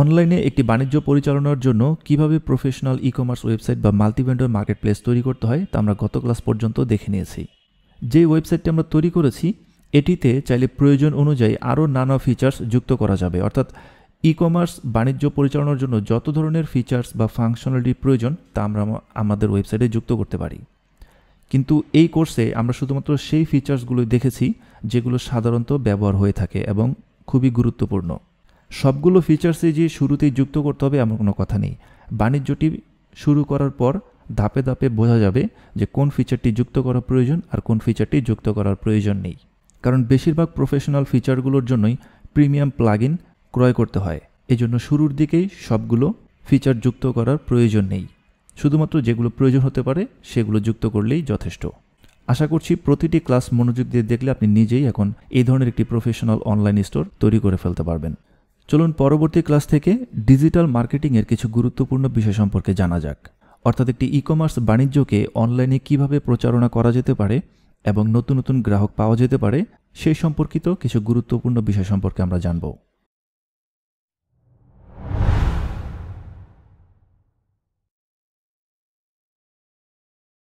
অনলাইনে একটি বাণিজ্য পরিচালনার জন্য কিভাবে প্রফেশনাল ই কমার্স ওয়েবসাইট বা মাল্টিভেন্ডর মার্কেট প্লেস তৈরি করতে হয় তা আমরা গত ক্লাস পর্যন্ত দেখে নিয়েছি যে ওয়েবসাইটটি আমরা তৈরি করেছি এটিতে চাইলে প্রয়োজন অনুযায়ী আরও নানা ফিচার্স যুক্ত করা যাবে অর্থাৎ ই কমার্স বাণিজ্য পরিচালনার জন্য যত ধরনের ফিচার্স বা ফাংশনালিটি প্রয়োজন তা আমরা আমাদের ওয়েবসাইটে যুক্ত করতে পারি কিন্তু এই কোর্সে আমরা শুধুমাত্র সেই ফিচার্সগুলো দেখেছি যেগুলো সাধারণত ব্যবহার হয়ে থাকে এবং খুবই গুরুত্বপূর্ণ সবগুলো ফিচার্সে যে শুরুতেই যুক্ত করতে হবে এমন কোনো কথা নেই বাণিজ্যটি শুরু করার পর ধাপে ধাপে বোঝা যাবে যে কোন ফিচারটি যুক্ত করা প্রয়োজন আর কোন ফিচারটি যুক্ত করার প্রয়োজন নেই কারণ বেশিরভাগ প্রফেশনাল ফিচারগুলোর জন্যই প্রিমিয়াম প্লাগ ক্রয় করতে হয় এজন্য শুরুর দিকেই সবগুলো ফিচার যুক্ত করার প্রয়োজন নেই শুধুমাত্র যেগুলো প্রয়োজন হতে পারে সেগুলো যুক্ত করলেই যথেষ্ট আশা করছি প্রতিটি ক্লাস মনোযোগ দিয়ে দেখলে আপনি নিজেই এখন এই ধরনের একটি প্রফেশনাল অনলাইন স্টোর তৈরি করে ফেলতে পারবেন চলুন পরবর্তী ক্লাস থেকে ডিজিটাল মার্কেটিংয়ের কিছু গুরুত্বপূর্ণ বিষয় সম্পর্কে জানা যাক অর্থাৎ একটি ই কমার্স বাণিজ্যকে অনলাইনে কিভাবে প্রচারণা করা যেতে পারে এবং নতুন নতুন গ্রাহক পাওয়া যেতে পারে সেই সম্পর্কিত কিছু গুরুত্বপূর্ণ বিষয় সম্পর্কে আমরা জানব